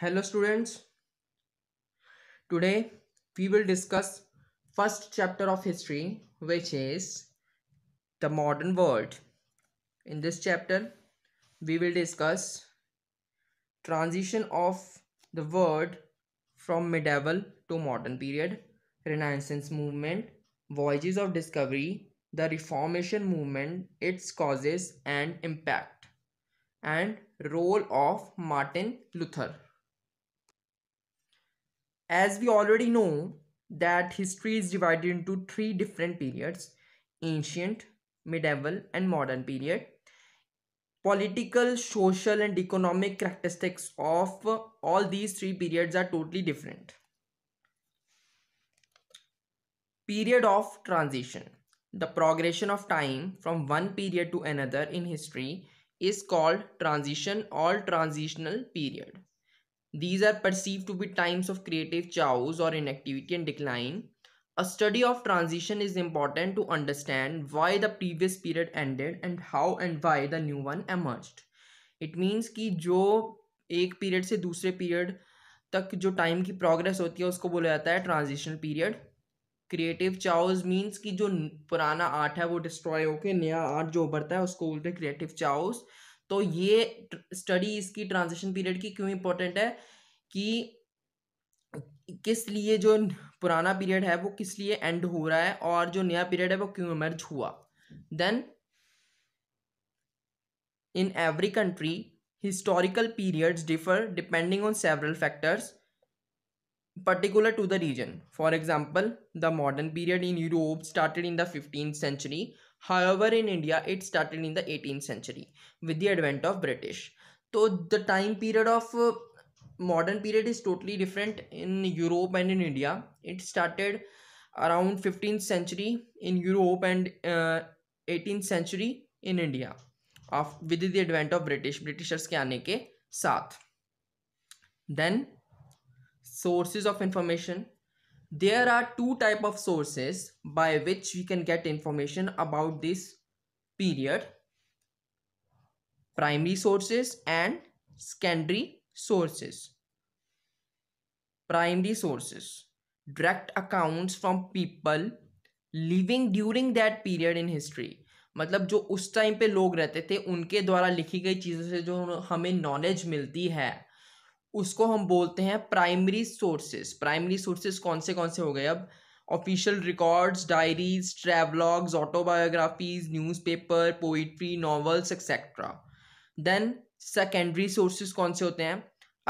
hello students today we will discuss first chapter of history which is the modern world in this chapter we will discuss transition of the world from medieval to modern period renaissance movement voyages of discovery the reformation movement its causes and impact and role of martin luther as we already know that history is divided into three different periods ancient medieval and modern period political social and economic characteristics of all these three periods are totally different period of transition the progression of time from one period to another in history is called transition or transitional period These are perceived to be times of creative chaos or inactivity and decline. A study of transition is important to understand why the previous period ended and how and why the new one emerged. It means कि जो एक period से दूसरे period तक जो time की progress होती है उसको बोला जाता है transitional period creative chaos means कि जो पुराना आर्ट है वो डिस्ट्रॉय होके नया आर्ट जो उभरता है उसको बोलते हैं क्रिएटिव चाउज तो ये स्टडी इसकी ट्रांजिशन पीरियड की क्यों इम्पोर्टेंट है कि किस लिए जो पुराना पीरियड है वो किस लिए एंड हो रहा है और जो नया पीरियड है वो क्यों इमर्ज हुआ then in every country historical periods differ depending on several factors particular to the region for example the modern period in Europe started in the fifteen century However, in India, it started in the 18th century with the advent of British. So the time period of uh, modern period is totally different in Europe and in India. It started around 15th century in Europe and uh, 18th century in India of with the advent of British Britishers के आने के साथ. Then sources of information there are two type of sources by which we can get information about this period primary sources and secondary sources primary sources direct accounts from people living during that period in history मतलब जो उस time पे लोग रहते थे उनके द्वारा लिखी गई चीज़ों से जो हमें नॉलेज मिलती है उसको हम बोलते हैं प्राइमरी सोर्सेज प्राइमरी सोर्सेज कौन से कौन से हो गए अब official records diaries travelogues autobiographies newspaper poetry novels etcetera then secondary sources कौन से होते हैं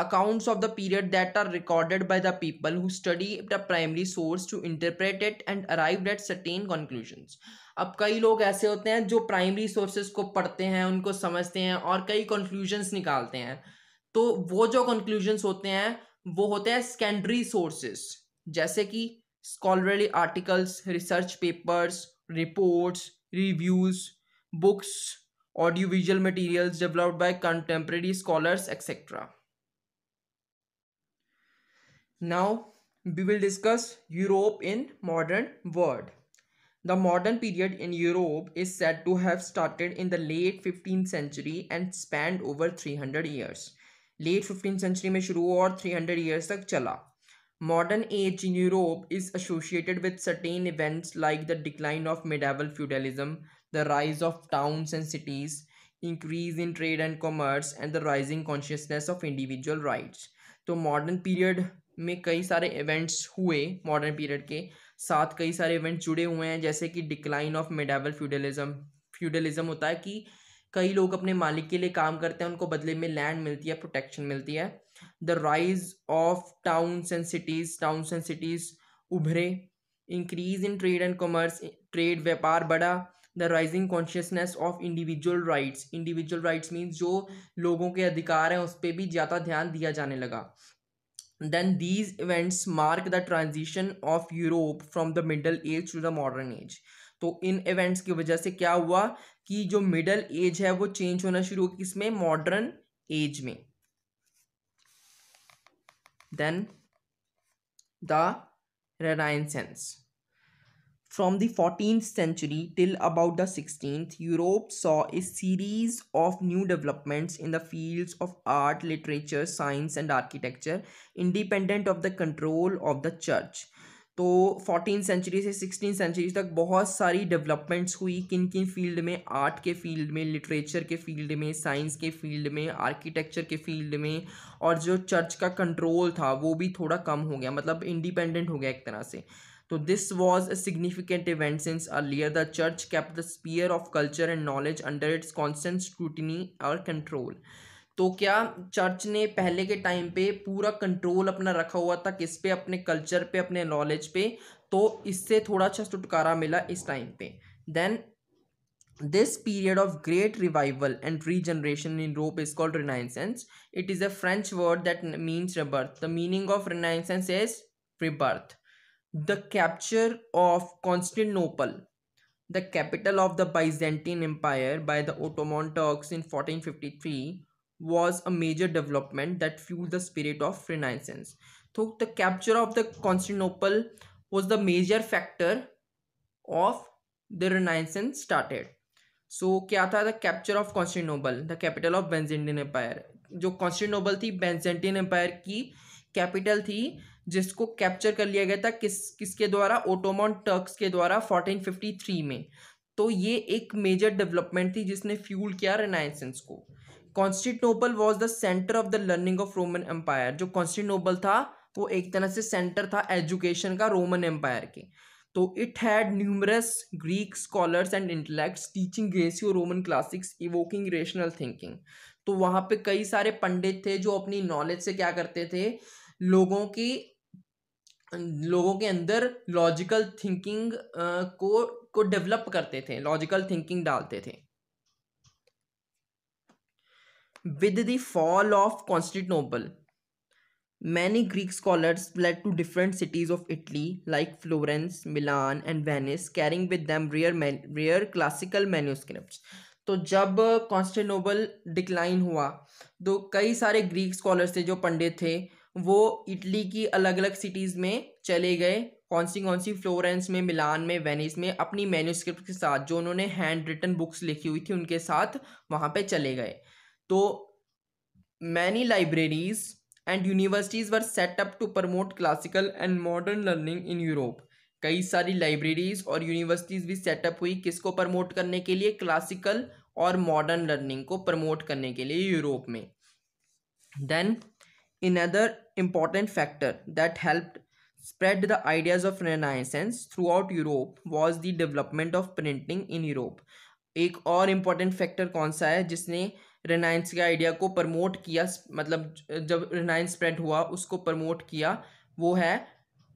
accounts of the period that are recorded by the people who study the primary source to interpret it and arrive at certain conclusions अब कई लोग ऐसे होते हैं जो प्राइमरी सोर्सेज को पढ़ते हैं उनको समझते हैं और कई कंक्लूजन्स निकालते हैं तो वो जो कंक्लूजन होते हैं वो होते हैं सेकेंडरी सोर्सेस जैसे कि scholarly articles research papers reports reviews books audio visual material developed by contemporary scholars etcetera now we will discuss Europe in modern world the modern period in Europe is set to have started in the late fifteen century and spanned over three hundred years late fifteen century में शुरू हुआ और three hundred years तक चला modern age in Europe is associated with certain events like the decline of medieval feudalism the rise of towns and cities increase in trade and commerce and the rising consciousness of individual rights तो modern period में कई सारे events हुए modern period के साथ कई सारे events जुड़े हुए हैं जैसे कि decline of medieval feudalism feudalism होता है कि कई लोग अपने मालिक के लिए काम करते हैं उनको बदले में लैंड मिलती है प्रोटेक्शन मिलती है the rise of towns and cities towns and cities उभरे increase in trade and commerce trade व्यापार बढ़ा the rising consciousness of individual rights individual rights means जो लोगों के अधिकार हैं उस पर भी ज़्यादा ध्यान दिया जाने लगा then these events mark the transition of Europe from the middle age to the modern age तो इन इवेंट्स की वजह से क्या हुआ कि जो मिडल एज है वो चेंज होना शुरू हो किसमें मॉडर्न एज में then the renaissance from the fourteen century till about the sixteen Europe saw a series of new developments in the field of art literature science and architecture independent of the control of the church तो fourteen century से sixteen century तक बहुत सारी developments हुई किन किन field में art के फील्ड में लिटरेचर के फील्ड में साइंस के फील्ड में आर्किटेक्चर के फील्ड में और जो चर्च का कंट्रोल था वो भी थोड़ा कम हो गया मतलब इंडिपेंडेंट हो गया एक तरह से तो this was a significant event since earlier the church kept the sphere of culture and knowledge under its constant scrutiny और कंट्रोल तो क्या चर्च ने पहले के टाइम पे पूरा कंट्रोल अपना रखा हुआ था किस पे अपने कल्चर पे अपने नॉलेज पे तो इससे थोड़ा सा अच्छा छुटकारा मिला इस टाइम पे then this period of great revival and regeneration in Europe is called renaissance it is a French word that means rebirth the meaning of renaissance is rebirth the capture of Constantinople the capital of the Byzantine empire by the Ottoman Turks in fourteen fifty three was a major development that fueled the spirit of Renaissance. So the capture of the Constantinople was the major factor of the Renaissance started. So so, क्या था the capture of Constantinople the capital of Byzantine empire जो Constantinople थी बेंजेंटिन empire की capital थी जिसको capture कर लिया गया था किस किसके द्वारा ओटोमन टर्क्स के द्वारा 1453 में तो ये एक मेजर डेवलपमेंट थी जिसने फ्यूल किया रेनाइसेंस को Constantinople was the centre of the learning of Roman empire जो कॉन्स्टिटोबल था वो एक तरह से सेंटर था एजुकेशन का रोमन एम्पायर के तो it had numerous Greek scholars and intellects teaching Greco Roman classics evoking rational thinking तो वहाँ पे कई सारे पंडित थे जो अपनी नॉलेज से क्या करते थे लोगों की लोगों के अंदर लॉजिकल थिंकिंग को को डेवलप करते थे लॉजिकल थिंकिंग डालते थे with the fall of Constantinople many Greek scholars left to different cities of Italy like Florence Milan and Venice carrying with them rare rare classical manuscript तो जब कॉन्स्टेनोबल decline हुआ तो कई सारे ग्रीक स्कॉलर्स थे जो पंडित थे वो इटली की अलग अलग सिटीज़ में चले गए कौन सी कौन सी फ्लोरेंस में मिलान में वेनिस में अपनी मैन्यूस्क्रिप्ट के साथ जो उन्होंने हैंड रिटन बुक्स लिखी हुई थी उनके साथ वहाँ पर चले गए तो many libraries and universities were set up to promote classical and modern learning in Europe कई सारी लाइब्रेरीज और यूनिवर्सिटीज़ भी सेटअप हुई किसको प्रमोट करने के लिए क्लासिकल और मॉडर्न लर्निंग को प्रमोट करने के लिए यूरोप में then another important factor that help spread the ideas of renaissance throughout Europe was the development of printing in Europe एक और इम्पॉर्टेंट फैक्टर कौन सा है जिसने रिलायंस के आइडिया को प्रमोट किया मतलब जब रिलायंस प्रिंट हुआ उसको प्रमोट किया वो है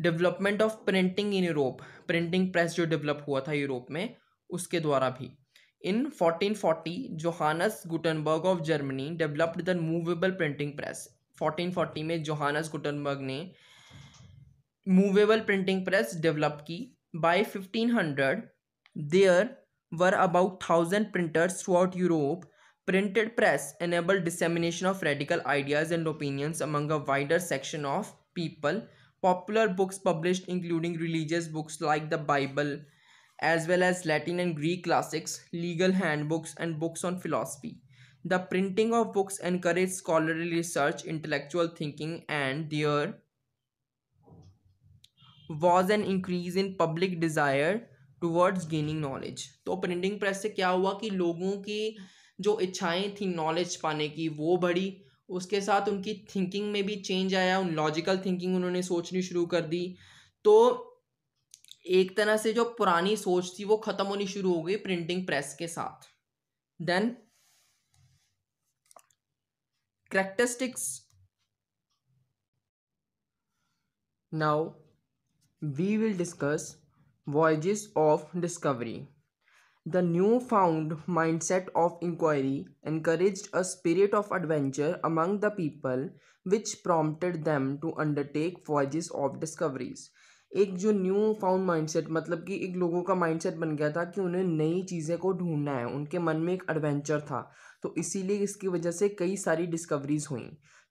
development of printing in Europe printing press जो डेवलप हुआ था यूरोप में उसके द्वारा भी in 1440 Johannes Gutenberg of Germany developed the movable printing press 1440 में जोहानस गुटनबर्ग ने मूवेबल प्रिंटिंग प्रेस डेवलप की by 1500 there were about thousand printers throughout Europe Printed press enabled dissemination of radical ideas and opinions among a wider section of people. Popular books published including religious books like the Bible as well as Latin and Greek classics, legal handbooks and books on philosophy. The printing of books encouraged scholarly research, intellectual thinking and there was an increase in public desire towards gaining knowledge. So, printing press. से क्या हुआ कि लोगों की जो इच्छाएं थी knowledge पाने की वो बढ़ी उसके साथ उनकी थिंकिंग में भी चेंज आया उन लॉजिकल थिंकिंग उन्होंने सोचनी शुरू कर दी तो एक तरह से जो पुरानी सोच थी वो ख़त्म होनी शुरू हो गई प्रिंटिंग प्रेस के साथ then characteristics now we will discuss voyages of discovery The found mindset of inquiry encouraged a spirit of adventure among the people, which prompted them to undertake voyages of discoveries. एक जो new found mindset मतलब कि एक लोगों का mindset बन गया था कि उन्हें नई चीज़ें को ढूंढना है उनके मन में एक एडवेंचर था तो इसीलिए इसकी वजह से कई सारी डिस्कवरीज हुई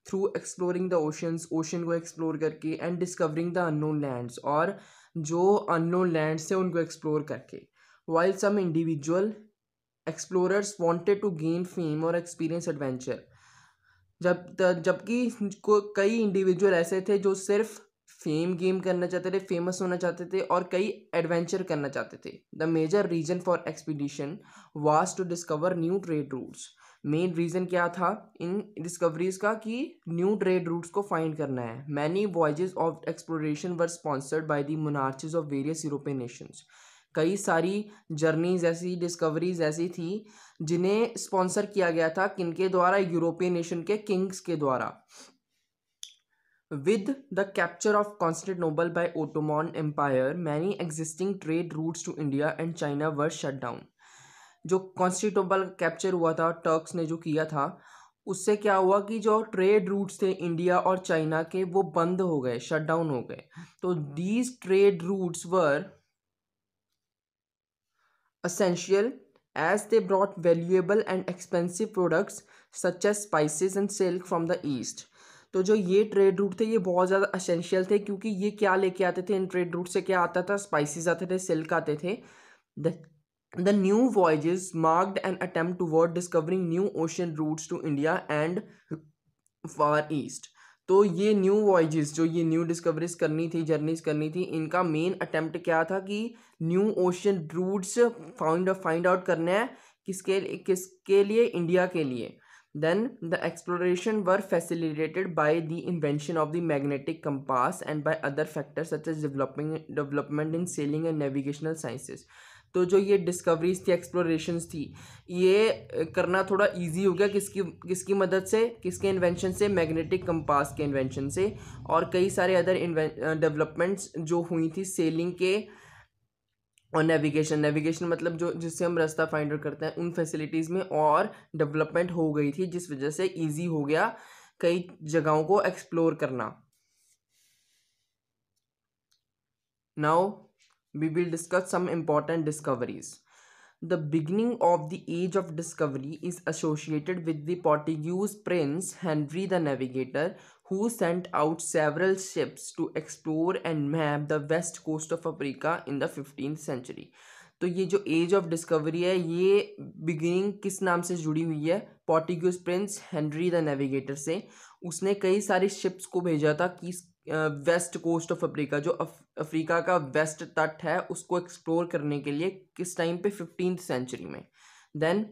through exploring the oceans ocean को एक्सप्लोर करके and discovering the unknown lands और जो अननोन लैंड्स थे उनको एक्सप्लोर करके While some individual explorers wanted to gain fame और एक्सपीरियंस एडवेंचर जब जबकि कई इंडिविजुअल ऐसे थे जो सिर्फ फेम गेम करना चाहते थे फेमस होना चाहते थे और कई एडवेंचर करना चाहते थे the major reason for expedition was to discover new trade routes main reason क्या था इन डिस्कवरीज का कि न्यू ट्रेड रूट्स को फाइंड करना है many voyages of exploration were sponsored by the monarchies of various European nations कई सारी जर्नीज ऐसी डिस्कवरीज ऐसी थी जिन्हें स्पॉन्सर किया गया था किनके द्वारा यूरोपियन नेशन के किंग्स के द्वारा the capture of Constantinople by Ottoman empire many existing trade routes to India and China were shut down जो कॉन्स्टिटोबल कैप्चर हुआ था टर्क्स ने जो किया था उससे क्या हुआ कि जो ट्रेड रूट्स थे इंडिया और चाइना के वो बंद हो गए शट डाउन हो गए तो these trade routes were essential as they brought valuable and expensive products such as spices and silk from the east तो जो ये ट्रेड रूट थे ये बहुत ज़्यादा असेंशियल थे क्योंकि ये क्या लेके आते थे इन ट्रेड रूट से क्या आता था स्पाइसेस आते थे सिल्क आते थे the new voyages marked an attempt toward discovering new ocean routes to India and far east तो ये न्यू वॉयजेस जो ये न्यू डिस्कवरीज करनी थी जर्नीज करनी थी इनका मेन अटेम्प्ट क्या था कि new ocean routes found find out करने हैं किसके किसके लिए इंडिया के लिए then the exploration were facilitated by the invention of the magnetic compass and by other factors such as developing development in sailing and navigational sciences तो जो ये डिस्कवरीज थी एक्सप्लोरेशंस थी ये करना थोड़ा इजी हो गया किसकी किसकी मदद से किसके इन्वेंशन से मैग्नेटिक कंपास के इन्वेंशन से और कई सारे अदर डेवलपमेंट्स जो हुई थी सेलिंग के और नेविगेशन नेविगेशन मतलब जो जिससे हम रास्ता फाइंड आउट करते हैं उन फैसिलिटीज़ में और डेवलपमेंट हो गई थी जिस वजह से ईजी हो गया कई जगहों को एक्सप्लोर करना now we will discuss some important discoveries. The beginning of the Age of Discovery is associated with the Portuguese prince Henry the Navigator, who sent out several ships to explore and map the west coast of Africa in the 15th century. तो ये जो as of discovery है ये beginning किस नाम से जुड़ी हुई है Portuguese prince Henry the navigator से उसने कई सारी शिप्स को भेजा था कि वेस्ट कोस्ट ऑफ अफ्रीका जो अफ्रीका का वेस्ट तट है उसको एक्सप्लोर करने के लिए किस टाइम पे फिफ्टीन सेंचुरी में then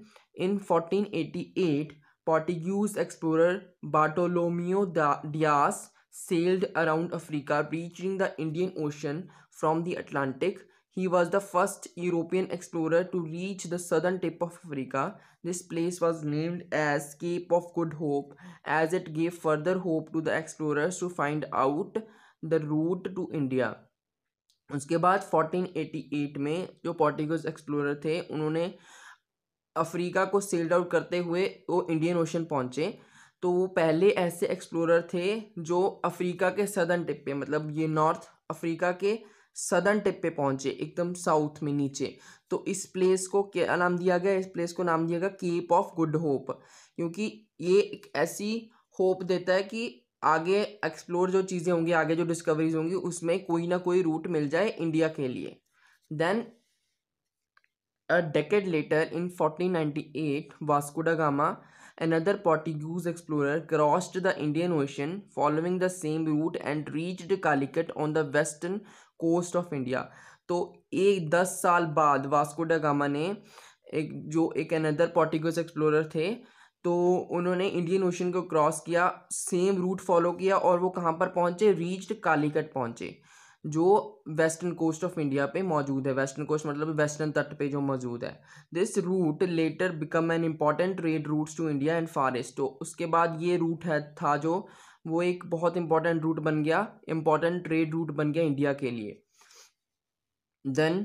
in fourteen eighty eight Portuguese explorer Bartolomeu Dias sailed around Africa reaching the Indian ocean from the Atlantic he was the first European explorer to reach the southern tip of Africa This place was named as Cape of Good Hope as it gave further hope to the explorers to find out the route to India. उसके बाद 1488 में जो पोर्टिगज explorer थे उन्होंने Africa को sailed out करते हुए वो इंडियन ओशन पहुँचे तो वो पहले ऐसे एक्सप्लोरर थे जो अफ्रीका के सदर्न टिप पे मतलब ये नॉर्थ अफ्रीका के सदर्न टिप पे पहुंचे एकदम साउथ में नीचे तो इस प्लेस को क्या नाम दिया गया इस प्लेस को नाम दिया गया केप ऑफ गुड होप क्योंकि ये एक ऐसी होप देता है कि आगे एक्सप्लोर जो चीज़ें होंगी आगे जो डिस्कवरीज होंगी उसमें कोई ना कोई रूट मिल जाए इंडिया के लिए then a decade later in 1498 Vasco da Gama another portuguese explorer crossed the Indian ocean following the same route and reached calicut on the western coast of India तो एक दस साल बाद वास्को डामा ने एक जो एक अनदर पोर्टिगस एक्सप्लोरर थे तो उन्होंने इंडियन ओशन को क्रॉस किया सेम रूट फॉलो किया और वो कहाँ पर पहुँचे रीच्ड कालीकट पहुँचे जो वेस्टर्न कोस्ट ऑफ इंडिया पे मौजूद है वेस्टर्न कोस्ट मतलब वेस्टर्न तट पे जो मौजूद है this route later become an important trade routes to India and far east तो उसके बाद ये रूट है था जो वो एक बहुत इंपॉर्टेंट रूट बन गया इम्पॉर्टेंट ट्रेड रूट बन गया इंडिया के लिए then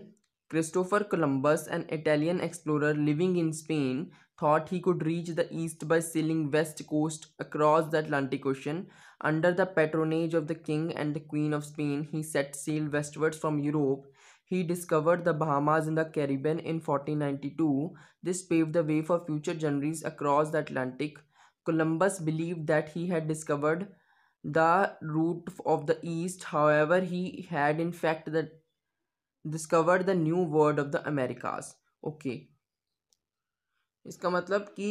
Christopher Columbus an Italian explore living in Spain thought he could reach the east by sailing west coast across the Atlantic ocean under the patronage of the king and the queen of Spain he set sail westwards from Europe he discovered the Bahamas in the Caribbean in fourteen ninety two this pave the way for future journeys across the Atlantic Columbus believe that he had discovered the route of the east however he had in fact the discovered the new world of the Americas okay इसका मतलब कि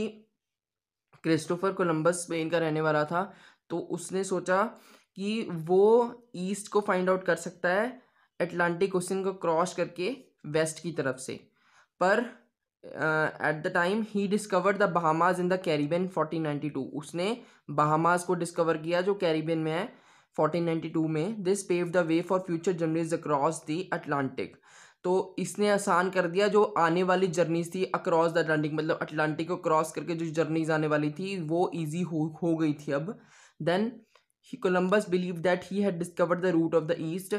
Christopher Columbus Spain का रहने वाला था तो उसने सोचा कि वो ईस्ट को फाइंड आउट कर सकता है अटलांटिक ओशन को क्रॉस करके वेस्ट की तरफ से पर uh, at the time he discovered the bahamas in the caribbean 1492 उसने bahamas को discover किया जो caribbean में है 1492 में this paved the way for future journeys across the atlantic तो इसने आसान कर दिया जो आने वाली जर्नीज थी अक्रॉस द अटलांटिक मतलब अटलांटिक को क्रॉस करके जो जर्नीज आने वाली थी वो इजी हो हो गई थी अब then Columbus believe that he had discovered the route of the east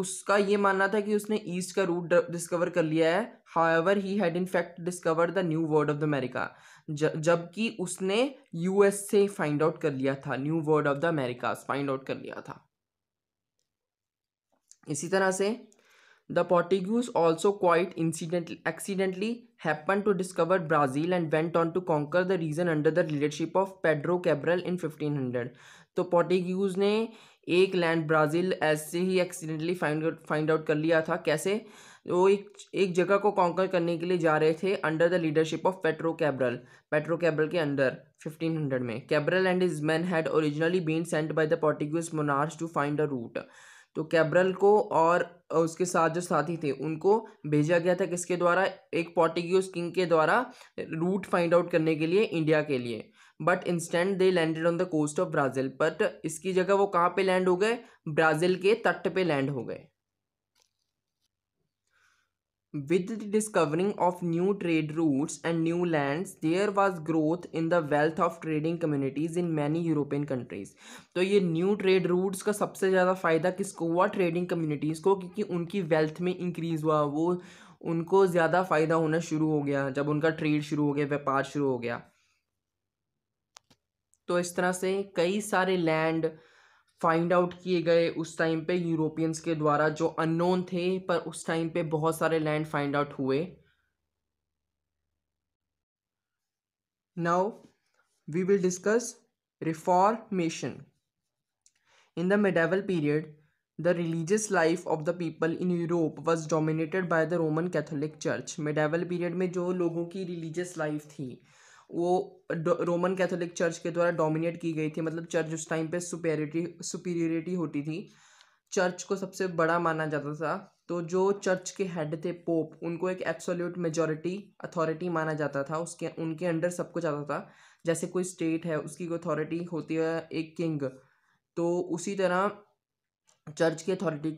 उसका ये मानना था कि उसने ईस्ट का रूट डिस्कवर कर लिया है however he had in fact discover the new world of the America जबकि उसने यूएस से फाइंड आउट कर लिया था new world of the America find out कर लिया था इसी तरह से The Portuguese also quite incidentally, accidentally happened to discover Brazil and went on to conquer the region under the leadership of Pedro Cabral in 1500. तो Portuguese ने एक land Brazil ऐसे ही एक्सीडेंटली फाइंड फाइंड आउट कर लिया था कैसे वो एक एक जगह को कॉन्कर करने के लिए जा रहे थे under the leadership of Pedro Cabral Pedro Cabral के अंडर 1500 में Cabral and his men had originally been sent by the Portuguese monarchs to find a route तो कैब्रल को और उसके साथ जो साथी थे उनको भेजा गया था किसके द्वारा एक पोर्टिग्यूज किंग के द्वारा रूट फाइंड आउट करने के लिए इंडिया के लिए but instead they landed on the coast of Brazil but इसकी जगह वो कहाँ पे लैंड हो गए ब्राज़ील के तट पे लैंड हो गए With the discovering of new trade routes and new lands, there was growth in the wealth of trading communities in many European countries. तो ये new trade routes का सबसे ज़्यादा फ़ायदा किसको हुआ trading communities को क्योंकि उनकी wealth में increase हुआ वो उनको ज़्यादा फ़ायदा होना शुरू हो गया जब उनका ट्रेड शुरू हो गया व्यापार शुरू हो गया तो इस तरह से कई सारे लैंड फाइंड आउट किए गए उस टाइम पे यूरोपियंस के द्वारा जो अननोन थे पर उस टाइम पे बहुत सारे लैंड फाइंड आउट हुए now we will discuss reformation in the medieval period the religious life of the people in Europe was dominated by the Roman Catholic church medieval period में जो लोगों की रिलीजियस लाइफ थी वो Roman Catholic church के द्वारा dominate की गई थी मतलब चर्च उस टाइम पे सुपेरिटी सुपीरियरिटी होती थी चर्च को सबसे बड़ा माना जाता था तो जो चर्च के हेड थे पोप उनको एक एब्सोल्यूट मेजॉरिटी अथॉरिटी माना जाता था उसके उनके अंडर सब कुछ आता था जैसे कोई स्टेट है उसकी कोई अथॉरिटी होती है एक किंग तो उसी तरह चर्च की अथॉरिटी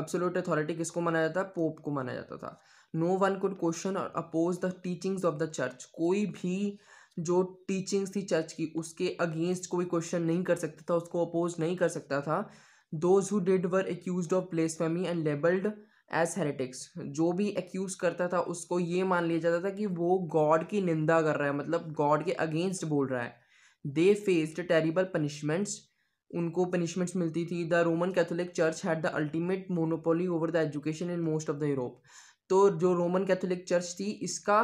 एब्सोल्यूट अथॉरिटी किसको माना जाता है पोप को माना जाता था नो वन कुड क्वेश्चन और oppose the teachings of the church कोई भी जो टीचिंग्स थी चर्च की उसके अगेंस्ट कोई क्वेश्चन नहीं कर सकता था उसको अपोज नहीं कर सकता था those who did were accused of फैमी एंड लेबल्ड एज हेरेटिक्स जो भी एक्यूज करता था उसको ये मान लिया जाता था कि वो गॉड की निंदा कर रहा है मतलब गॉड के अगेंस्ट बोल रहा है दे फेस्ड टेरिबल पनिशमेंट्स उनको पनिशमेंट्स मिलती थी the Roman Catholic church had the ultimate monopoly over the education in most of the Europe तो जो रोमन कैथोलिक चर्च थी इसका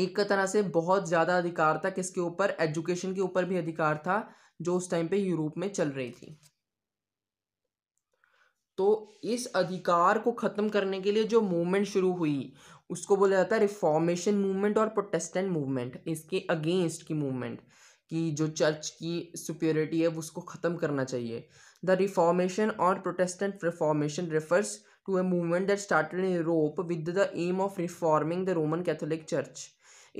एक तरह से बहुत ज़्यादा अधिकार था किसके ऊपर एजुकेशन के ऊपर भी अधिकार था जो उस टाइम पे यूरोप में चल रही थी तो इस अधिकार को ख़त्म करने के लिए जो मूवमेंट शुरू हुई उसको बोला जाता है रिफॉर्मेशन मूवमेंट और प्रोटेस्टेंट मूवमेंट इसके अगेंस्ट की मूवमेंट कि जो चर्च की सुप्योरिटी है उसको ख़त्म करना चाहिए द रिफॉर्मेशन और protestant reformation refers to a movement that started in Europe with the aim of reforming the Roman Catholic Church.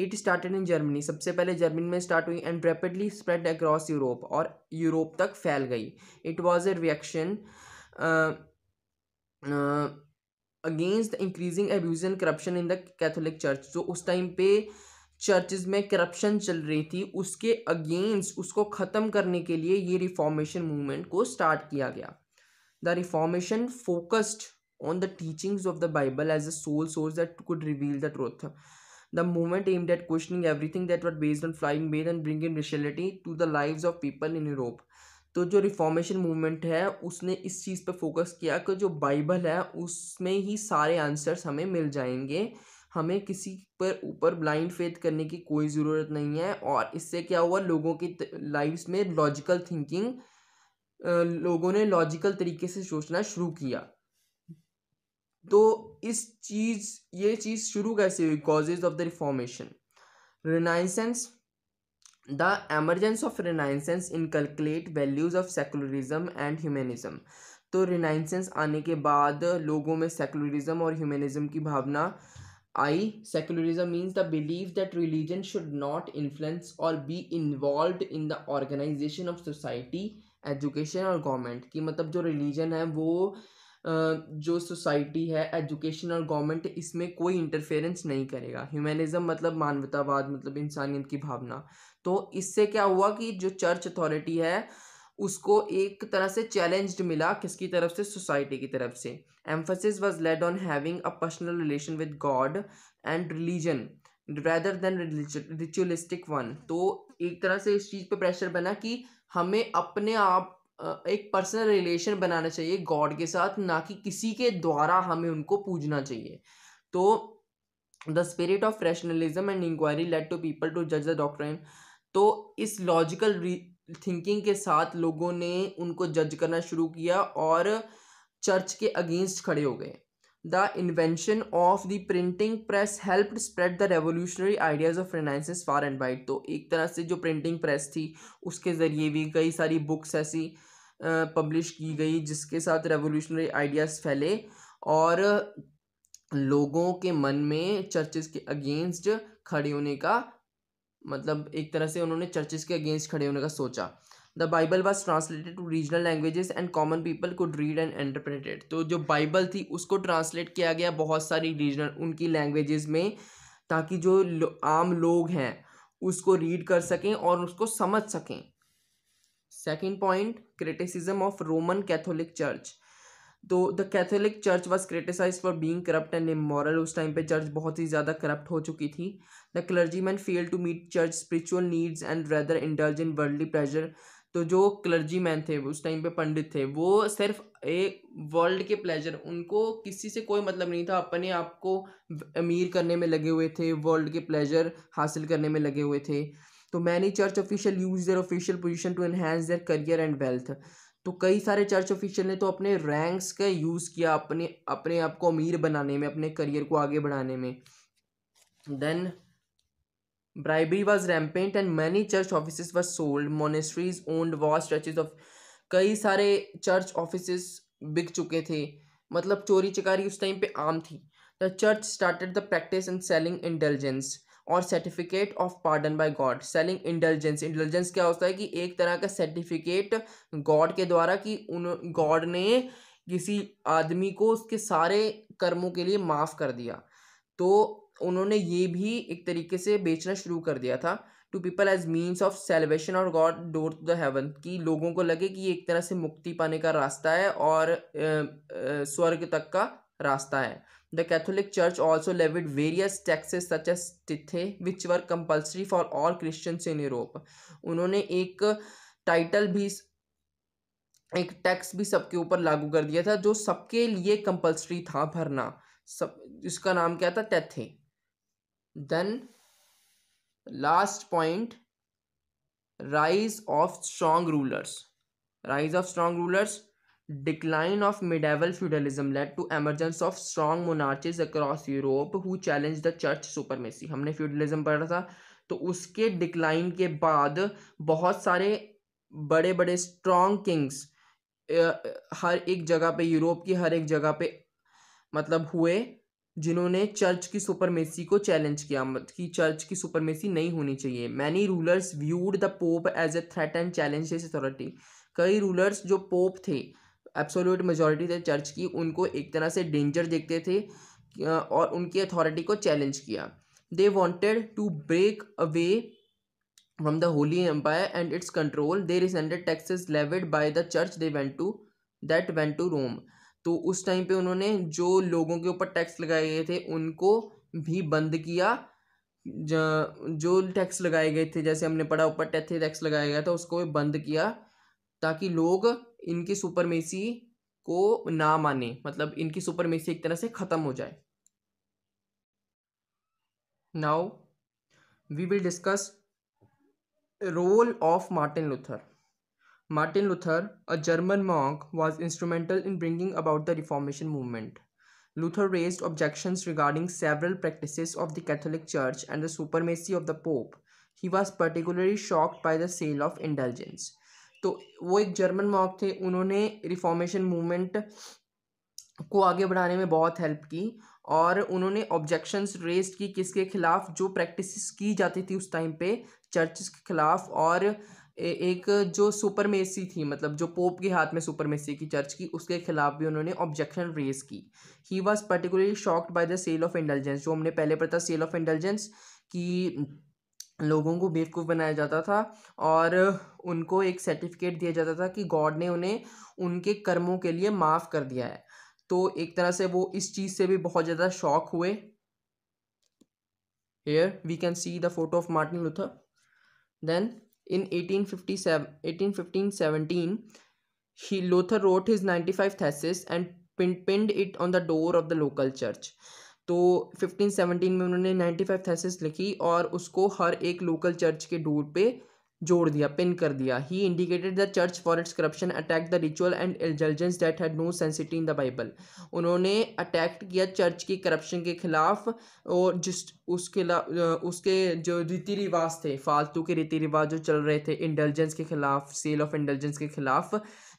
It started in Germany सबसे पहले जर्मनी में स्टार्ट हुई and rapidly spread across Europe और Europe तक फैल गई it was a reaction against the increasing abuse and corruption in the Catholic church जो उस टाइम पे चर्चेज में करप्शन चल रही थी उसके अगेंस्ट उसको ख़त्म करने के लिए ये रिफॉर्मेशन मूवमेंट को स्टार्ट किया गया the reformation focused on the teachings of the Bible as a sole source that could reveal the truth. The movement aimed at questioning everything that was based on flying male and bringing rationality to the lives of people in Europe. तो जो reformation movement है उसने इस चीज़ पे focus किया कि जो Bible है उसमें ही सारे आंसर्स हमें मिल जाएंगे हमें किसी पर ऊपर ब्लाइंड फेथ करने की कोई ज़रूरत नहीं है और इससे क्या हुआ लोगों की लाइफ्स में लॉजिकल थिंकिंग लोगों ने लॉजिकल तरीके से सोचना शुरू किया तो इस चीज़ ये चीज़ शुरू कैसे हुई causes of the reformation renaissance the emergence of renaissance calculate values of secularism and humanism तो रिनाइसेंस आने के बाद लोगों में सेकुलरिज्म और ह्यूमेनिज्म की भावना आई secularism means the believe that religion should not influence और be involve in the organisation of society education और गवर्नमेंट की मतलब जो रिलीजन है वो जो सोसाइटी है एजुकेशन और गवर्नमेंट इसमें कोई इंटरफेरेंस नहीं करेगा ह्यूमनिज़म मतलब मानवतावाद मतलब इंसानियत की भावना तो इससे क्या हुआ कि जो चर्च अथॉरिटी है उसको एक तरह से चैलेंज्ड मिला किसकी तरफ से सोसाइटी की तरफ से emphasis was laid on having a personal relation with god and religion rather than ritualistic one तो एक तरह से इस चीज़ पे प्रेशर बना कि हमें अपने आप एक पर्सनल रिलेशन बनाना चाहिए गॉड के साथ ना कि किसी के द्वारा हमें उनको पूजना चाहिए तो the spirit of rationalism and inquiry led to people to जज द डॉक्ट्रिन तो इस लॉजिकल थिंकिंग के साथ लोगों ने उनको जज करना शुरू किया और चर्च के अगेंस्ट खड़े हो गए the invention of the printing press help spread the revolutionary ideas of far and wide तो एक तरह से जो प्रिंटिंग प्रेस थी उसके ज़रिए भी कई सारी बुक्स ऐसी पब्लिश की गई जिसके साथ रेवोल्यूशनरी आइडियाज़ फैले और लोगों के मन में चर्चेस के अगेंस्ट खड़े होने का मतलब एक तरह से उन्होंने चर्चेस के अगेंस्ट खड़े होने का सोचा the Bible was translated to regional languages and common people could read and interpreted तो जो बाइबल थी उसको ट्रांसलेट किया गया बहुत सारी रीजनल उनकी लैंग्वेजेस में ताकि जो आम लोग हैं उसको रीड कर सकें और उसको समझ सकें second point criticism of Roman Catholic church तो the Catholic church was criticise for being corrupt and immoral उस टाइम पे चर्च बहुत ही ज़्यादा करप्ट हो चुकी थी the clergyman fail to meet church spiritual needs and rather indulge in worldly pleasure तो जो क्लर्जी मैन थे उस टाइम पे पंडित थे वो सिर्फ एक वर्ल्ड के प्लेजर उनको किसी से कोई मतलब नहीं था अपने आप को अमीर करने में लगे हुए थे वर्ल्ड के प्लेजर हासिल करने में लगे हुए थे तो many church official use their official position to enhance their career and wealth तो कई सारे चर्च ऑफिशियल ने तो अपने रैंक्स का यूज़ किया अपने अपने आप को अमीर बनाने में अपने करियर को आगे बढ़ाने में then bribery was rampant and many church office were sold monasteries owned vast churches of कई सारे चर्च ऑफिस बिक चुके थे मतलब चोरी चकारी उस टाइम पे आम थी the church started the practice in selling intelligence और certificate of pardon by God selling intelligence intelligence क्या होता है कि एक तरह का सर्टिफिकेट गॉड के द्वारा कि उन गॉड ने किसी आदमी को उसके सारे कर्मों के लिए माफ़ कर दिया तो उन्होंने ये भी एक तरीके से बेचना शुरू कर दिया था to people as means of celebration और God door to the heaven कि लोगों को लगे कि ये एक तरह से मुक्ति पाने का रास्ता है और स्वर्ग तक का रास्ता है the Catholic church also levied various taxes such as tithe which were compulsory for all Christians in Europe उन्होंने एक टाइटल भी एक टैक्स भी सबके ऊपर लागू कर दिया था जो सबके लिए कंपल्सरी था भरना सब इसका नाम क्या था tithe then last point rise of strong rulers rise of strong rulers Decline of medieval feudalism led to emergence of strong monarchies across Europe who challenged the church supremacy. हमने feudalism पढ़ा था तो उसके डिक्लाइन के बाद बहुत सारे बड़े बड़े स्ट्रॉन्ग किंग्स हर एक जगह पे यूरोप की हर एक जगह पे मतलब हुए जिन्होंने चर्च की सुपरमेसी को चैलेंज किया कि चर्च की सुपरमेसी नहीं होनी चाहिए many rulers viewed the pope as a threat and challenge authority कई रूलर्स जो पोप थे एब्सोल्यूट मेजोरिटी थे चर्च की उनको एक तरह से डेंजर देखते थे और उनकी अथॉरिटी को चैलेंज किया they wanted to break away from the holy empire and its control they resented taxes levied by the church they went to that went to Rome तो उस टाइम पे उन्होंने जो लोगों के ऊपर टैक्स लगाए गए थे उनको भी बंद किया जो टैक्स लगाए गए थे जैसे हमने पढ़ा ऊपर टैथे टैक्स लगाया गया था उसको भी बंद किया ताकि लोग इनकी सुपरमेसी को ना माने मतलब इनकी सुपरमेसी एक तरह से खत्म हो जाए now we will discuss role of Martin Luther Martin Luther a German monk was instrumental in bringing about the reformation movement Luther raised objection regarding several practice of the Catholic church and the supremacy of the pope he was particularly shocked by the sale of intelligence तो वो एक German mob थे उन्होंने reformation movement को आगे बढ़ाने में बहुत हेल्प की और उन्होंने ऑब्जेक्शंस रेज की किसके खिलाफ जो प्रैक्टिस की जाती थी उस टाइम पे चर्च के खिलाफ और एक जो सुपर मेसी थी मतलब जो पोप के हाथ में सुपर मेसी की चर्च की उसके खिलाफ भी उन्होंने ऑब्जेक्शन रेज की he was particularly shocked by the sale of intelligence जो हमने पहले पढ़ा सेल ऑफ इंटेलिजेंस की लोगों को बेवकूफ़ बनाया जाता था और उनको एक सर्टिफिकेट दिया जाता था कि गॉड ने उन्हें उनके कर्मों के लिए माफ़ कर दिया है तो एक तरह से वो इस चीज़ से भी बहुत ज़्यादा शॉक हुए here we can see the photo of Martin Luther then in eighteen fifty eighteen fifteen seventeen he Luther wrote his ninety five thesis and pinned it on the door of the local church तो 1517 में उन्होंने 95 thesis लिखी और उसको हर एक local church के door पे जोड़ दिया पिन कर दिया he indicated the church for its corruption attack the ritual and intelligence that had no sanctity in the Bible उन्होंने अटैक किया चर्च की करप्शन के खिलाफ और जिस उसके उसके जो रीति रिवाज थे फालतू के रीति रिवाज जो चल रहे थे इंटेलिजेंस के खिलाफ सेल ऑफ इंटेलिजेंस के खिलाफ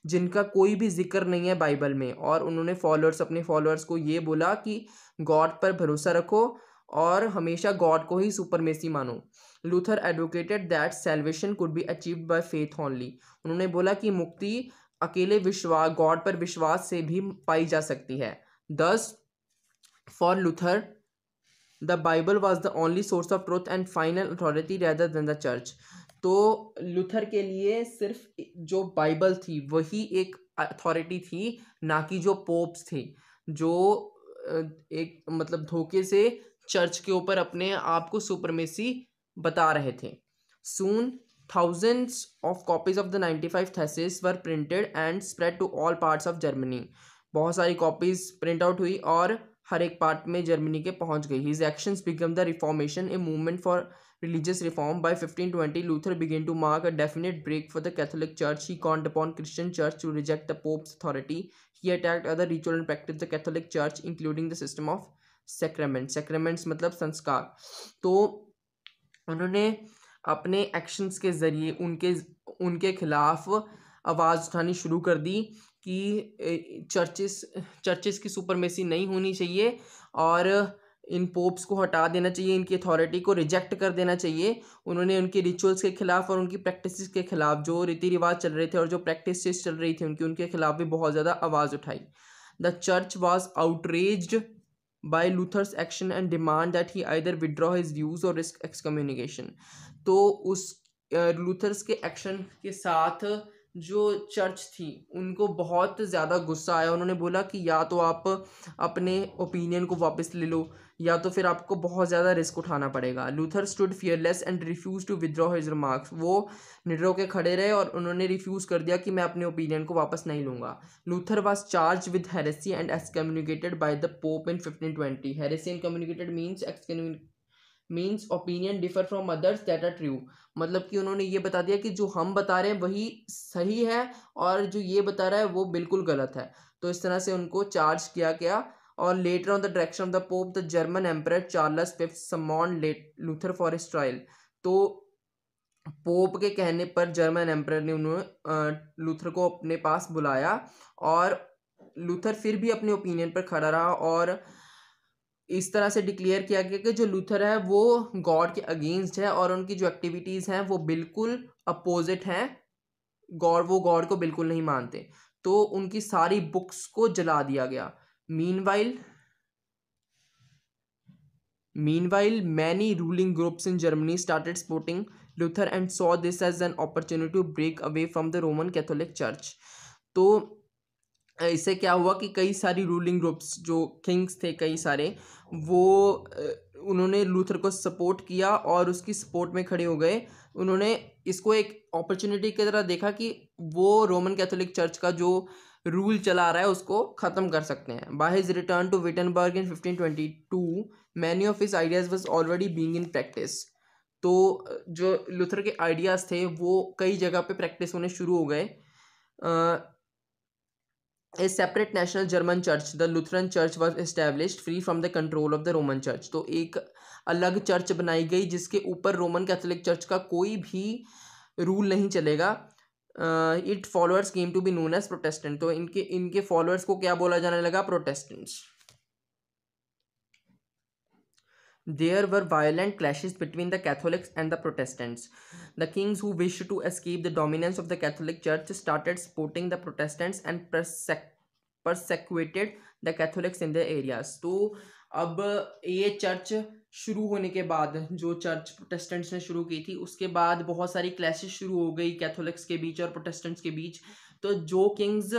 जिनका कोई भी जिक्र नहीं है बाइबल में और उन्होंने फॉलोअर्स अपने फॉलोअर्स को ये बोला कि गॉड पर भरोसा रखो और हमेशा गॉड को ही सुपरमेसी मानो Luther advocated that salvation could be achieve by faith only उन्होंने बोला कि मुक्ति अकेले विश्वास गॉड पर विश्वास से भी पाई जा सकती है thus for Luther the Bible was the only source of truth and final authority rather than the church तो लुथर के लिए सिर्फ जो बाइबल थी वही एक अथॉरिटी थी ना कि जो पोप्स थे जो एक मतलब धोखे से चर्च के ऊपर अपने आप को सुपरमेसी बता रहे थे soon thousands of copies of the 95 five were printed and spread to all parts of Germany बहुत सारी कॉपीज प्रिंट आउट हुई और हर एक पार्ट में जर्मनी के पहुंच गई his actions become the reformation a movement for religious reform by 1520 luther began to mark a definite break for the catholic church he called upon christian church to reject the pope's authority he attacked other ritual and practice the catholic church including the system of sacrament sacraments मतलब संस्कार तो उन्होंने अपने actions के ज़रिए उनके उनके खिलाफ आवाज़ उठानी शुरू कर दी कि चर्चेस चर्चेस की सुपरमेसी नहीं होनी चाहिए और इन पोप्स को हटा देना चाहिए इनकी अथॉरिटी को रिजेक्ट कर देना चाहिए उन्होंने उनके रिचुअल्स के खिलाफ और उनकी प्रैक्टिसेस के खिलाफ जो रीति रिवाज चल रहे थे और जो प्रैक्टिसेस चल रही थी उनकी उनके खिलाफ भी बहुत ज़्यादा आवाज़ उठाई the church was outraged by Luther's action and demand that he either withdraw his views और रिस्क एक्सकम्युनिकेशन तो उस लूथर्स के एक्शन के साथ जो चर्च थी उनको बहुत ज़्यादा गुस्सा आया उन्होंने बोला कि या तो आप अपने ओपिनियन को वापस ले लो या तो फिर आपको बहुत ज़्यादा रिस्क उठाना पड़ेगा Luther stood fearless and refuse to withdraw his remarks वो निडरो के खड़े रहे और उन्होंने रिफ्यूज़ कर दिया कि मैं अपने ओपिनियन को वापस नहीं लूँगा Luther was charge with heresy and excommunicated by the pope in fifteen twenty heresy and communicated means means opinion differ from others that are true मतलब कि उन्होंने ये बता दिया कि जो हम बता रहे हैं वही सही है और जो ये बता रहा है वो बिल्कुल गलत है तो इस तरह से उनको चार्ज किया गया और later on the direction of the Pope, the German Emperor Charles V summoned Luther for his trial तो पोप के कहने पर जर्मन एम्पर ने उन्होंने लूथर को अपने पास बुलाया और लूथर फिर भी अपने ओपिनियन पर खड़ा रहा और इस तरह से डिक्लेयर किया गया कि जो लूथर है वो गॉड के अगेंस्ट है और उनकी जो एक्टिविटीज़ हैं वो बिल्कुल अपोजिट हैं गॉड वो गॉड को बिल्कुल नहीं मानते तो उनकी सारी बुक्स को जला दिया गया meanwhile meanwhile many ruling groups in germany started supporting luther and saw this as an opportunity to break away from the roman catholic church तो इससे क्या हुआ कि कई सारी रूलिंग ग्रुप्स जो किंग्स थे कई सारे वो उन्होंने लूथर को सपोर्ट किया और उसकी सपोर्ट में खड़े हो गए उन्होंने इसको एक अपॉर्चुनिटी की तरह देखा कि वो रोमन कैथोलिक चर्च का जो रूल चला रहा है उसको ख़त्म कर सकते हैं by his return to Wittenberg in fifteen twenty two many of his ideas was already being in practice तो जो लुथर के आइडियाज़ थे वो कई जगह पे प्रैक्टिस होने शुरू हो गए a separate national German church the Lutheran church was establish free from the control of the Roman church तो एक अलग चर्च बनाई गई जिसके ऊपर रोमन कैथोलिक चर्च का कोई भी रूल नहीं चलेगा it followers came to be known as protestant तो इनके इनके फॉलोअर्स को क्या बोला जाने लगा protestants there were violent clashes between the Catholics and the protestants the kings who wish to escape the dominance of the Catholic church started supporting the protestants and persecuted the Catholics in the areas too अब ये church शुरू होने के बाद जो church Protestants ने शुरू की थी उसके बाद बहुत सारी क्लैशेस शुरू हो गई कैथोलिक्स के बीच और प्रोटेस्टेंट्स के बीच तो जो किंग्स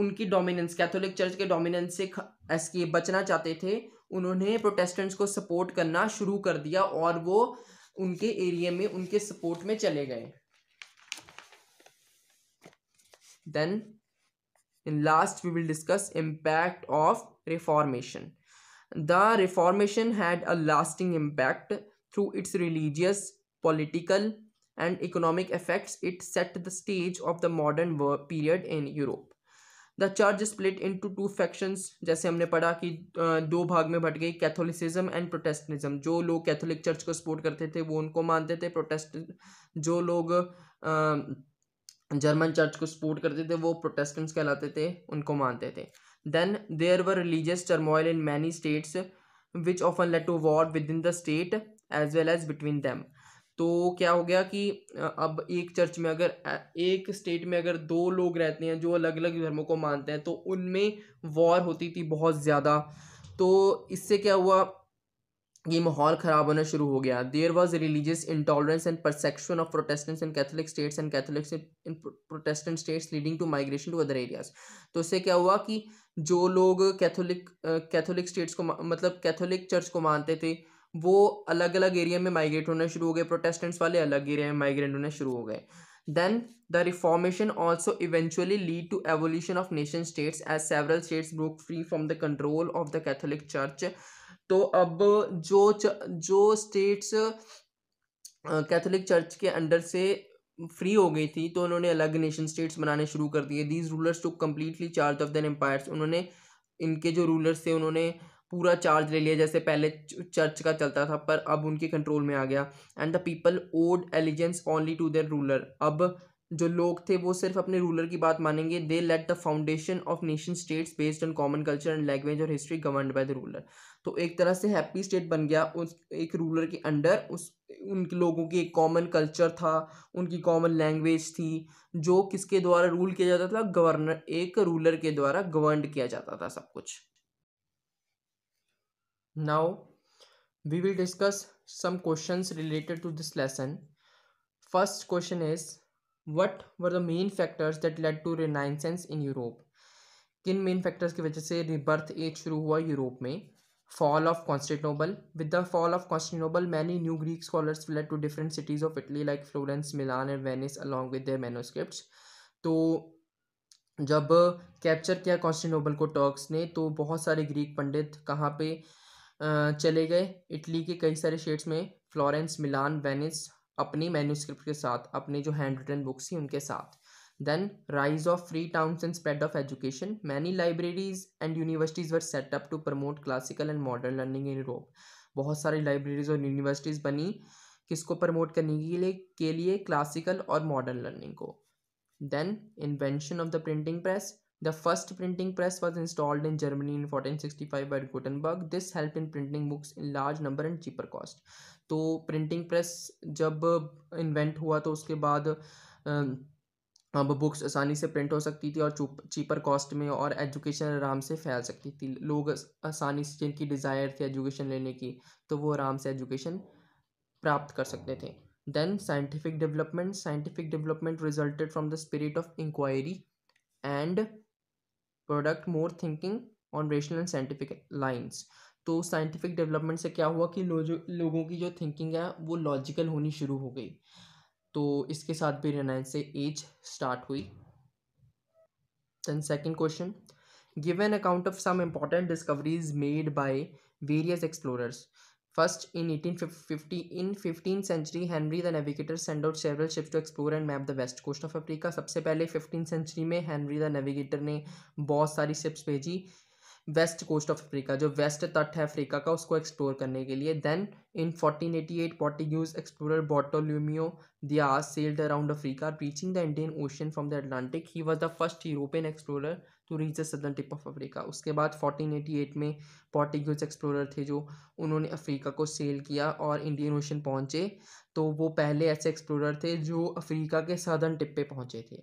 उनकी डोमिनेंस कैथोलिक चर्च के डोमिनेंस से एस्केप बचना चाहते थे उन्होंने प्रोटेस्टेंट्स को सपोर्ट करना शुरू कर दिया और वो उनके एरिया में उनके सपोर्ट में चले गए then in last we will discuss impact of reformation The Reformation had a lasting impact through its religious, political, and economic effects. It set the stage of the modern war period in Europe. The church split into two factions जैसे हमने पढ़ा कि दो भाग में but गई Catholicism and प्रोटेस्टिज्म जो लोग कैथोलिक चर्च को सपोर्ट करते थे वो उनको मानते थे प्रोटेस्ट जो लोग जर्मन चर्च को सपोर्ट करते थे वो प्रोटेस्टेंट्स कहलाते थे उनको मानते थे Then there were religious turmoil in many states which often led to war within the state as well as between them. तो क्या हो गया कि अब एक चर्च में अगर एक स्टेट में अगर दो लोग रहते हैं जो अलग अलग धर्मों को मानते हैं तो उनमें वॉर होती थी बहुत ज़्यादा तो इससे क्या हुआ ये माहौल ख़राब होना शुरू हो गया there was religious intolerance and perception of protestants and Catholic states and Catholics in protestant states leading to migration to other areas तो इससे क्या हुआ कि जो लोग कैथोलिक कैथोलिक स्टेट्स को मतलब कैथोलिक चर्च को मानते थे वो अलग अलग एरिया में माइग्रेट होने शुरू हो गए प्रोटेस्टेंट्स वाले अलग एरिया में माइग्रेट होने शुरू हो गए then the reformation also eventually lead to evolution of nation states as several states broke free from the control of the Catholic church तो अब जो च, जो स्टेट्स कैथोलिक चर्च के अंडर से फ्री हो गई थी तो उन्होंने अलग नेशन स्टेट्स बनाने शुरू कर दिए these rulers to completely charge of than empires उन्होंने इनके जो रूलर्स थे उन्होंने पूरा चार्ज ले लिया जैसे पहले चर्च का चलता था पर अब उनके कंट्रोल में आ गया and the people owed allegiance only to their ruler अब जो लोग थे वो सिर्फ अपने रूलर की बात मानेंगे they laid the foundation of nation states based on common culture and language और history govern by the ruler तो एक तरह से हैप्पी स्टेट बन गया उस एक रूलर के अंडर उस उन लोगों की एक कॉमन कल्चर था उनकी कॉमन लैंग्वेज थी जो किसके द्वारा रूल किया जाता था गवर्नर एक रूलर के द्वारा गवर्न किया जाता था सब कुछ now we will discuss some question related to this lesson first question is what were the main factors that led to renaissance in Europe किन मेन फैक्टर्स की वजह से रिबर्थ एज शुरू हुआ यूरोप में fall of Constantinople with the fall of Constantinople many new Greek scholars led to different cities of Italy like Florence Milan and Venice along with their manuscript तो जब capture किया कॉन्स्टेंटिनोबल को टर्क्स ने तो बहुत सारे ग्रीक पंडित कहाँ पे चले गए इटली के कई सारे शेड्स में फ्लोरेंस मिलान वेनिस अपनी मैन्यूस्क्रिप्ट के साथ अपने जो हैंड रिटन बुक्स हैं उनके साथ then rise of free town and spread of education many libraries and universities were set up to promote classical and modern learning in Europe बहुत सारी लाइब्रेरीज और यूनिवर्सिटीज बनी किसको प्रमोट करने के लिए के लिए क्लासिकल और मॉडर्न लर्निंग को then invention of the printing press The first printing press was installed in Germany in 1465 by Gutenberg. This helped in printing books in large number and cheaper cost. तो printing press जब invent uh, हुआ तो उसके बाद um, अब books आसानी से print हो सकती थी और चीपर कॉस्ट में और एजुकेशन आराम से फैल सकती थी लोग आसानी से जिनकी डिज़ायर थी एजुकेशन लेने की तो वो आराम से एजुकेशन प्राप्त कर सकते थे then scientific development scientific development resulted from the spirit of inquiry and product more thinking on rational and scientific lines तो साइंटिफिक डेवलपमेंट से क्या हुआ कि लो, लोगों की जो थिंकिंग है वो लॉजिकल होनी शुरू हो गई तो इसके साथ भी रेनाइंस से एज स्टार्ट हुई second question give an account of some important discoveries made by various explorers First, in 1850, in 15th century, Henry the Navigator sent out several ships to explore and map the west coast of Africa सबसे पहले 15th century में Henry the navigator ने बहुत सारी ships भेजी west coast of Africa जो west तट है अफ्रीका का उसको एक्सप्लोर करने के लिए then in 1488 Portuguese explorer Bartolomeu Dias sailed around Africa reaching the Indian ocean from the Atlantic he was the first European explorer to reach the southern tip of Africa उसके बाद 1488 में Portuguese explorer थे जो उन्होंने Africa को cell किया और Indian ocean पहुँचे तो वो पहले ऐसे एक्सप्लोरर थे जो अफ्रीका के सदर्न टिप पे पहुंचे थे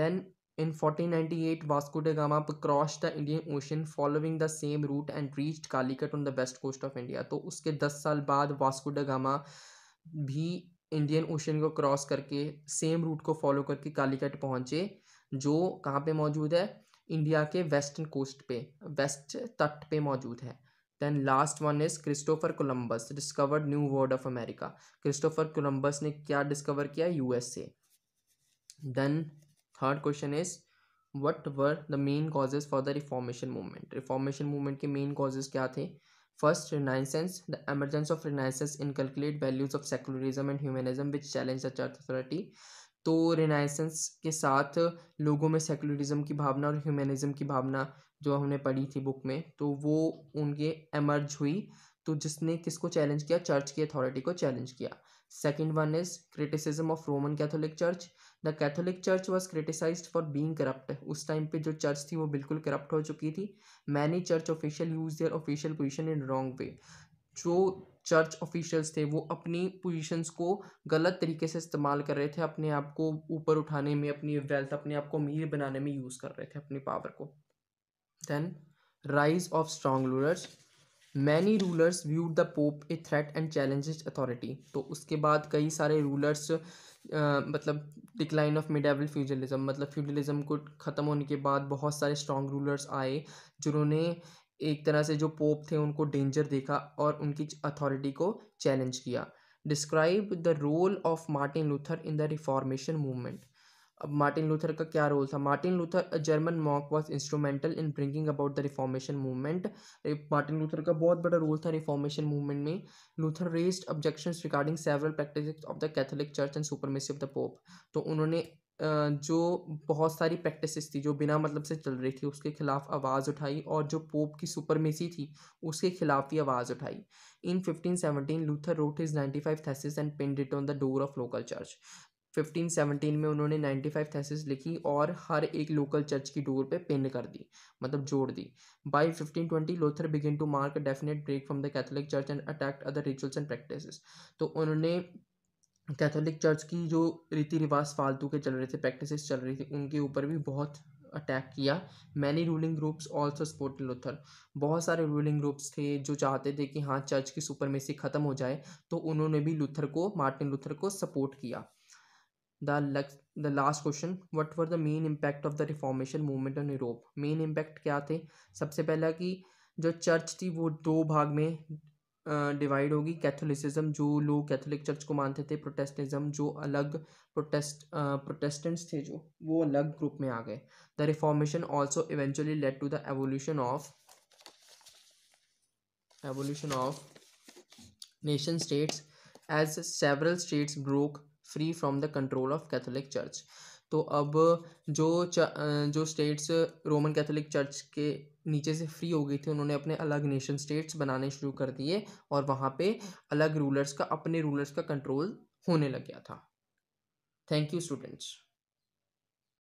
then in fourteen ninety eight Vasco da Gama cross the Indian ocean following the same route and reach Calicut on the west coast of India तो उसके दस साल बाद वास्को डे गामा भी इंडियन ओशन को क्रॉस करके सेम रूट को follow करके कालीकट पहुंचे जो कहाँ पे मौजूद है इंडिया के वेस्टर्न कोस्ट पे वेस्ट तट पे मौजूद है then last one is Christopher Columbus discovered new world of America Christopher Columbus ने क्या डिस्कवर किया USA then third question is what were the main causes for the reformation movement reformation movement के main causes क्या थे first renaissance the emergence of renaissance in calculate values of secularism and humanism which challenge the church authority तो renaissance के साथ लोगों में secularism की भावना और ह्यूमनिज्म की भावना जो हमने पढ़ी थी बुक में तो वो उनके एमर्ज हुई तो जिसने किसको चैलेंज किया चर्च की अथॉरिटी को चैलेंज किया second one is criticism of Roman Catholic church the Catholic church was criticise for being corrupt उस टाइम पे जो चर्च थी वो बिल्कुल करप्ट हो चुकी थी many church official use their official position in wrong way जो चर्च ऑफिशियल्स थे वो अपनी पोजिशंस को गलत तरीके से इस्तेमाल कर रहे थे अपने आप को ऊपर उठाने में अपनी वेल्थ अपने आप को अमीर बनाने में यूज़ कर रहे थे अपनी पावर को then rise of strong rulers many rulers viewed the pope a threat and challenge authority तो उसके बाद कई सारे रूलर्स मतलब डिक्लाइन ऑफ मिडावल फ्यूजलिज्म मतलब फ्यूजलिज्म को ख़त्म होने के बाद बहुत सारे स्ट्रॉन्ग रूलर्स आए जिन्होंने एक तरह से जो पोप थे उनको डेंजर देखा और उनकी अथॉरिटी को चैलेंज किया describe the role of Martin Luther in the reformation movement अब मार्टिन लूथर का क्या रोल था Martin Luther German monk was instrumental in bringing about the reformation movement Martin Luther का बहुत बड़ा रोल था रिफॉर्मेशन मूवमेंट में Luther raised objection regarding several practice of the Catholic church and supremacy of the pope तो उन्होंने जो बहुत सारी प्रैक्टिसेस थी जो बिना मतलब से चल रही थी उसके खिलाफ आवाज़ उठाई और जो पोप की सुपरमेसी थी उसके खिलाफ भी आवाज़ उठाई in 1517 Luther wrote his 95 thesis and pinned it on the door of local church 1517 में उन्होंने 95 थेसिस लिखी और हर एक लोकल चर्च की डोर पे पिन कर दी मतलब जोड़ दी by 1520 Luther begin to mark a definite break from the Catholic church and attacked other rituals and practices तो उन्होंने कैथोलिक चर्च की जो रीति रिवाज फालतू के चल रहे थे प्रैक्टिसेस चल रही थी उनके ऊपर भी बहुत अटैक किया many ruling groups also support Luther बहुत सारे रूलिंग ग्रुप्स थे जो चाहते थे कि हाँ चर्च की सुपरमेसी ख़त्म हो जाए तो उन्होंने भी लुथर को मार्टिन लुथर को सपोर्ट किया the the last question what were the main impact of the reformation movement on Europe main impact क्या थे सबसे पहला कि जो चर्च थी वो दो भाग में डिवाइड होगी कैथोलिसिज्म जो लोग कैथोलिक चर्च को मानते थे प्रोटेस्टिज्म जो अलग प्रोटेस्ट प्रोटेस्टेंट्स थे जो वो अलग ग्रुप में आ गए the reformation also eventually led to the evolution of evolution of nation states as several states broke free from the control of Catholic church तो अब जो च, जो स्टेट्स रोमन कैथोलिक चर्च के नीचे से फ्री हो गई थी उन्होंने अपने अलग नेशन स्टेट्स बनाने शुरू कर दिए और वहाँ पे अलग रूलर्स का अपने रूलर्स का कंट्रोल होने लग गया था थैंक यू स्टूडेंट्स